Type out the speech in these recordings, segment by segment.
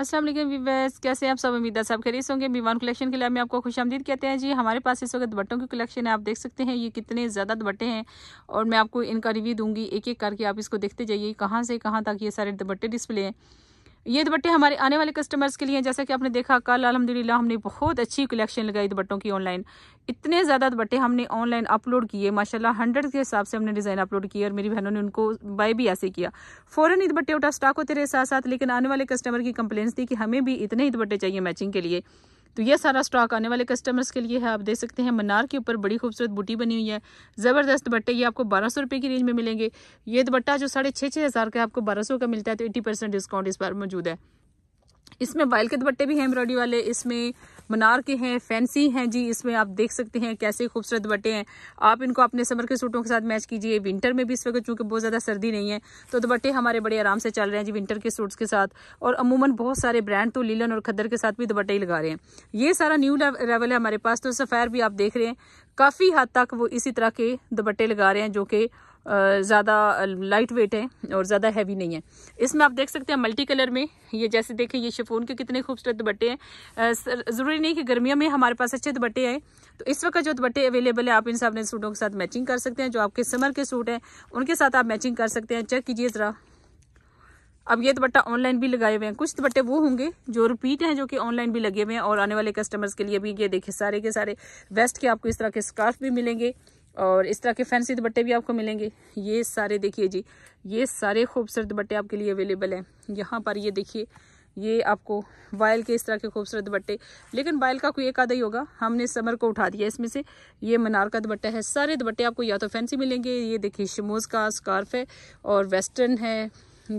Aslam viewers कैसे आप सब उम्मीदा साहब खरीद होंगे बीवान कलेक्शन के लिए मैं आपको खुश आमदीद कहते हैं जी हमारे पास इस वक्त दुबट्टों की कलेक्शन है आप देख सकते हैं ये कितने ज़्यादा दुबट्टे हैं और मैं आपको इनका रिव्यू दूंगी एक एक करके आप इसको देखते जाइए कहाँ से कहाँ तक ये सारे दुबट्टे डिस्प्ले हैं ये दुपट्टे हमारे आने वाले कस्टमर्स के लिए जैसा कि आपने देखा कल अलहमदिल्ला हमने बहुत अच्छी कलेक्शन लगाई दुपट्टों की ऑनलाइन इतने ज़्यादा दुपट्टे हमने ऑनलाइन अपलोड किए माशाल्लाह हंड्रेड के हिसाब से हमने डिज़ाइन अपलोड किए और मेरी बहनों ने उनको बाय भी ऐसे किया फ़ौरन ही दुपट्टे उठा स्टॉक होते रहे साथ साथ लेकिन आने वाले कस्टमर की कंप्लेंट्स थी कि हमें भी इतने ही दुपट्टे चाहिए मैचिंग के लिए तो ये सारा स्टॉक आने वाले कस्टमर्स के लिए है आप देख सकते हैं मनार के ऊपर बड़ी खूबसूरत बूटी बनी हुई है ज़बरदस्त दुपट्टे ये आपको बारह सौ रुपये की रेंज में मिलेंगे ये दुपट्टा जो साढ़े छः छः हज़ार का आपको बारह सौ का मिलता है तो एट्टी परसेंट डिस्काउंट इस बार मौजूद है इसमें बाइल के दुपट्टे भी हैं एम्ब्रॉयडरी वाले इसमें मनार के हैं फैंसी हैं जी इसमें आप देख सकते हैं कैसे खूबसूरत दुपट्टे हैं आप इनको अपने समर के सूटों के साथ मैच कीजिए विंटर में भी इस वक्त चूंकि बहुत ज़्यादा सर्दी नहीं है तो दुपट्टे हमारे बड़े आराम से चल रहे हैं जी विंटर के सूट्स के साथ और अमूमन बहुत सारे ब्रांड तो लीलन और खद्दर के साथ भी दुपट्टे ही लगा रहे हैं ये सारा न्यू लेवल है हमारे पास तो सफ़ैर भी आप देख रहे हैं काफ़ी हद तक वो इसी तरह के दुपट्टे लगा रहे हैं जो कि ज़्यादा लाइट वेट है और ज़्यादा हैवी नहीं है इसमें आप देख सकते हैं मल्टी कलर में ये जैसे देखें ये शिफोन के कितने खूबसूरत दुपट्टे हैं ज़रूरी नहीं कि गर्मियों में हमारे पास अच्छे दुपट्टे आए तो इस वक्त जो दुपट्टे अवेलेबल है आप इन सब सूटों के साथ मैचिंग कर सकते हैं जो आपके समर के सूट हैं उनके साथ आप मैचिंग कर सकते हैं चेक कीजिए ज़रा अब ये दुपट्टा ऑनलाइन भी लगाए हुए हैं कुछ दुपट्टे वो होंगे जो रिपीट हैं जो कि ऑनलाइन भी लगे हुए हैं और आने वाले कस्टमर्स के लिए भी ये देखिए सारे के सारे वेस्ट के आपको इस तरह के स्कार्फ भी मिलेंगे और इस तरह के फैंसी दुपट्टे भी आपको मिलेंगे ये सारे देखिए जी ये सारे खूबसूरत दुपट्टे आपके लिए अवेलेबल हैं यहाँ पर ये देखिए ये आपको वायल के इस तरह के खूबसूरत दुपट्टे लेकिन वायल का कोई एक आधा ही होगा हमने समर को उठा दिया इसमें से ये मनार का दुपट्टा है सारे दुपट्टे आपको या तो फैंसी मिलेंगे ये देखिए शमोज का स्कार्फ है और वेस्टर्न है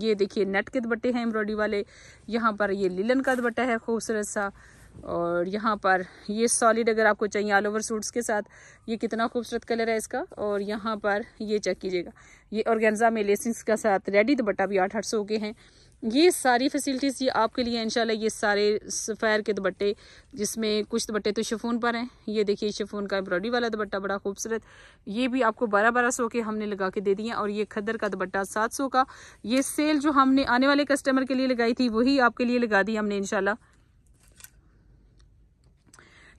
ये देखिए नेट के दुपट्टे हैं एम्ब्रॉयडरी वाले यहाँ पर ये लिलन का दुपट्टा है खूबसूरत सा और यहाँ पर ये सॉलिड अगर आपको चाहिए ऑल ओवर सूट्स के साथ ये कितना खूबसूरत कलर है इसका और यहाँ पर ये चेक कीजिएगा ये ऑर्गेन्जा में लेसिंग्स का साथ रेडी बट्टा भी आठ आठ सौ के हैं ये सारी फैसिलिटीज़ ये आपके लिए इंशाल्लाह ये सारे सफ़ैर के दुपट्टे जिसमें कुछ दुपट्टे तो शिफोन पर हैं ये देखिए शिफोन का एम्ब्रॉयडरी वाला दुपट्टा बड़ा खूबसूरत ये भी आपको बारह बारह सौ के हमने लगा के दे दिए और ये खदर का दुपट्टा सात सौ का ये सेल जो हमने आने वाले कस्टमर के लिए लगाई थी वही आपके लिए लगा दी हमने इनशाला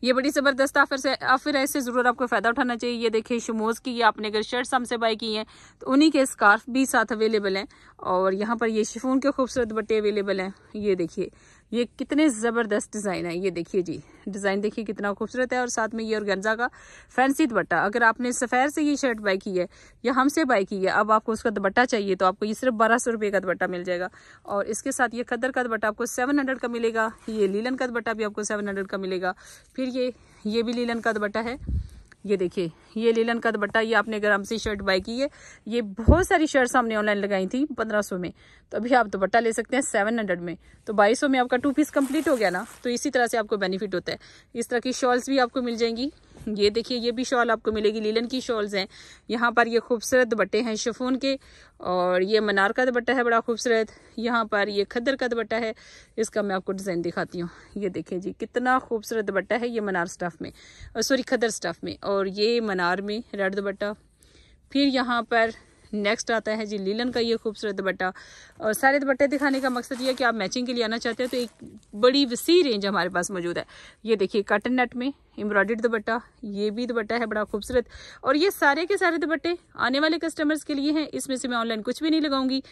ये बड़ी ज़बरदस्त ऑफर से ऑफर है इससे ज़रूर आपको फ़ायदा उठाना चाहिए ये देखिए शमोज़ की ये आपने अगर शर्ट्स हमसे बाई की हैं तो उन्हीं के स्कार्फ भी साथ अवेलेबल हैं और यहाँ पर ये शिफोन के खूबसूरत बट्टे अवेलेबल हैं ये देखिए ये कितने ज़बरदस्त डिज़ाइन है ये देखिए जी डिज़ाइन देखिए कितना खूबसूरत है और साथ में ये और गंजा का फैंसी दुपट्टा अगर आपने सफ़ैर से ये शर्ट बाई की है या हमसे बाई की है अब आपको उसका दुपट्टा चाहिए तो आपको ये सिर्फ बारह सौ रुपये का दुपट्टा मिल जाएगा और इसके साथ ये खदर का दुपट्टा आपको सेवन हंड्रेड का मिलेगा ये लीलन का दुपट्टा भी आपको सेवन हंड्रेड का मिलेगा फिर ये ये भी लीलन का दुपट्टा है ये देखिए ये लीलन का दुपट्टा ये आपने ग्राम से शर्ट बाई की है ये बहुत सारी शर्ट्स हमने ऑनलाइन लगाई थी पंद्रह सौ में तो अभी आप दुपट्टा ले सकते हैं सेवन हंड्रेड में तो बाईस सौ में आपका टू पीस कंप्लीट हो गया ना तो इसी तरह से आपको बेनिफिट होता है इस तरह की शॉल्स भी आपको मिल जाएंगी ये देखिए ये भी शॉल आपको मिलेगी लीलन की शॉल्स हैं यहाँ पर ये खूबसूरत दुपट्टे हैं शिफोन के और ये मनार का दुपट्टा है बड़ा खूबसूरत यहाँ पर ये खदर का दुपट्टा है इसका मैं आपको डिज़ाइन दिखाती हूँ ये देखिए जी कितना खूबसूरत दुपट्टा है ये मनार स्टफ़ में सॉरी खदर स्टफ़ में और ये मनार में रेड दुपट्टा फिर यहाँ पर नेक्स्ट आता है जी लीलन का ये खूबसूरत दुपट्टा और सारे दुपट्टे दिखाने का मकसद ये कि आप मैचिंग के लिए आना चाहते हैं तो एक बड़ी वसी रेंज हमारे पास मौजूद है ये देखिए काटन नेट में एम्ब्रॉयड दुपट्टा ये भी दुपट्टा है बड़ा खूबसूरत और ये सारे के सारे दुपट्टे आने वाले कस्टमर्स के लिए हैं इसमें से मैं ऑनलाइन कुछ भी नहीं लगाऊंगी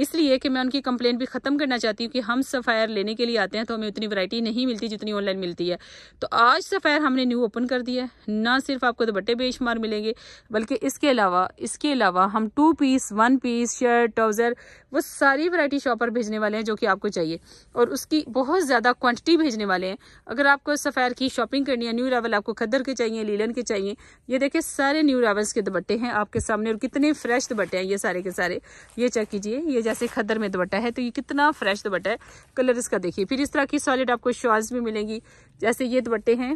इसलिए कि मैं उनकी कंप्लेंट भी ख़त्म करना चाहती हूँ कि हम सफ़ायर लेने के लिए आते हैं तो हमें उतनी वैरायटी नहीं मिलती जितनी ऑनलाइन मिलती है तो आज सफ़ायर हमने न्यू ओपन कर दिया है ना सिर्फ आपको दुपट्टे बेशुमार मिलेंगे बल्कि इसके अलावा इसके अलावा हम two piece one piece shirt trouser वो सारी वरायटी शॉपर भेजने वाले हैं जो कि आपको चाहिए और उसकी बहुत ज़्यादा क्वान्टिटी भेजने वाले हैं अगर आपको सफ़ायर की शॉपिंग करनी है न्यू रावल आपको खद्दर के चाहिए लीलन के चाहिए ये देखिए सारे न्यू रावल्स के दुपट्टे हैं आपके सामने और कितने फ्रेश दुपट्टे हैं ये सारे के सारे ये चेक कीजिए ये ये जैसे खदर में दुपट्टा है तो ये कितना फ्रेश दुपट्टा है कलर इसका देखिए फिर इस तरह की सॉलिड आपको शॉल्स भी मिलेंगी जैसे ये दुपट्टे हैं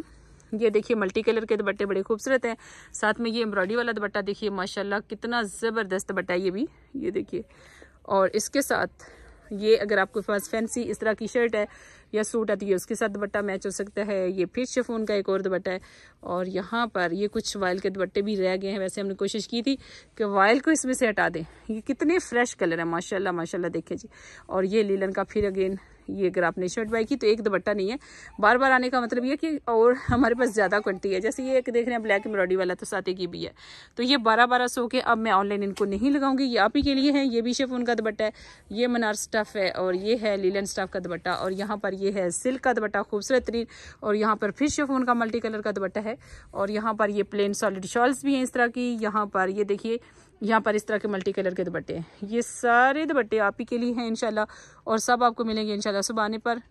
ये देखिए मल्टी कलर के दुपट्टे बड़े खूबसूरत हैं साथ में ये एम्ब्रॉयडरी वाला दुपट्टा देखिए माशाल्लाह कितना ज़बरदस्त दुपट्टा है ये भी ये देखिए और इसके साथ ये अगर आपके पास फैंसी इस तरह की शर्ट है या सूट आती है उसके साथ दुपट्टा मैच हो सकता है ये फिर शेफोन का एक और दुपट्टा है और यहाँ पर ये कुछ वायल के दुपट्टे भी रह गए हैं वैसे हमने कोशिश की थी कि वायल को इसमें से हटा दें ये कितने फ्रेश कलर है माशाला माशाला देखे जी और ये लीलन का फिर अगेन ये अगर आपने शर्ट बाई की तो एक दुपट्टा नहीं है बार बार आने का मतलब ये कि और हमारे पास ज़्यादा क्वान्टिटी है जैसे ये एक देख रहे हैं ब्लैक एम्ब्रॉडी वाला तो साथ की भी है तो ये बारह बारह सौ के अब मैं ऑनलाइन इनको नहीं लगाऊंगी ये आप ही के लिए है ये भी शेफ उनका दुपट्टा है ये मनार स्टफ़ है और ये है लीलन स्टफ़ का दुपट्टा और यहाँ पर ये है सिल्क का दुपट्टा खूबसूरत तरीन और यहाँ पर फिर शेफ उनका मल्टी कलर का दुपट्टा है और यहाँ पर ये प्लेन सॉलिड शॉल्स भी हैं इस तरह की यहाँ पर ये देखिए यहाँ पर इस तरह के मल्टी कलर के दुपट्टे हैं ये सारे दुपट्टे आप ही के लिए हैं इनशाला और सब आपको मिलेंगे इनशाला सुबह आने पर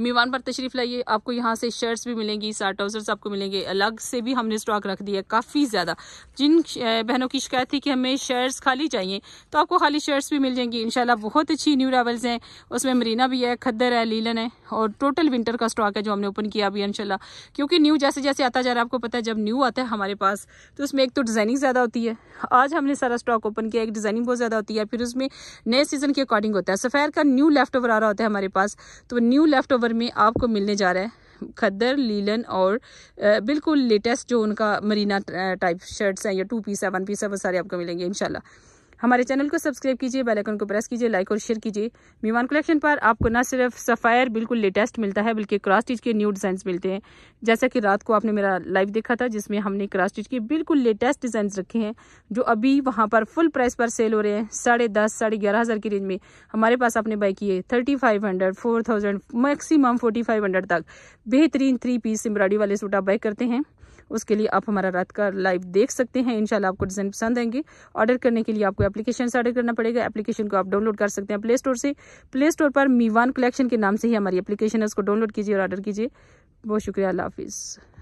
मीवान पर तशरीफ़ लाइए आपको यहाँ से शर्ट्स भी मिलेंगी सार ट्राउज़र्स आपको मिलेंगे अलग से भी हमने स्टॉक रख दिया काफ़ी ज़्यादा जिन बहनों की शिकायत थी कि हमें शर्ट्स खाली चाहिए तो आपको खाली शर्ट्स भी मिल जाएंगी इनशाला बहुत अच्छी न्यू रेवल्स हैं उसमें मरीना भी है खद्दर है लीलन है और टोटल विंटर का स्टॉक है जो हमने ओपन किया अभी इनशाला क्योंकि न्यू जैसे जैसे आता जा रहा है आपको पता है जब न्यू आता है हमारे पास तो उसमें एक तो डिज़ाइनिंग ज़्यादा होती है आज हमने सारा स्टॉक ओपन किया एक डिज़ाइनिंग बहुत ज़्यादा होती है फिर उसमें नए सीज़न के अकॉर्डिंग होता है सफ़ेर का न्यू लेफ्ट ओवर आ रहा होता है हमारे पास तो न्यू लेफ़्ट ओवर में आपको मिलने जा रहा है खद्दर लीलन और बिल्कुल लेटेस्ट जो उनका मरीना टाइप शर्ट्स हैं या टू पीस है वन पीस है वो सारे आपको मिलेंगे इनशाला हमारे चैनल को सब्सक्राइब कीजिए बेलाइकन को प्रेस कीजिए लाइक और शेयर कीजिए मीवान कलेक्शन पर आपको न सिर्फ सफ़ायर बिल्कुल लेटेस्ट मिलता है बल्कि क्रॉस स्टिच के न्यू डिज़ाइन मिलते हैं जैसा कि रात को आपने मेरा लाइव देखा था जिसमें हमने क्रॉस स्टिच के बिल्कुल लेटेस्ट डिज़ाइन रखे हैं जो अभी वहाँ पर फुल प्राइस पर सेल हो रहे हैं साढ़े दस साढ़े ग्यारह हज़ार की रेंज में हमारे पास आपने बाई किए thirty five hundred four thousand maximum forty five hundred तक बेहतरीन थ्री पीस एम्ब्रॉयडरी वाले सूट आप बाई करते हैं उसके लिए आप हमारा रात का लाइव देख सकते हैं इनशाला आपको डिज़ाइन पसंद आएंगे ऑर्डर करने के लिए आपको एप्लीकेशन से ऑर्डर करना पड़ेगा एप्लीकेशन को आप डाउनलोड कर सकते हैं प्ले स्टोर से प्ले स्टोर पर मीवान कलेक्शन के नाम से ही हमारी एप्लीकेशन है उसको डाउनलोड कीजिए और ऑर्डर कीजिए बहुत शुक्रिया अल्लाह हाफिज़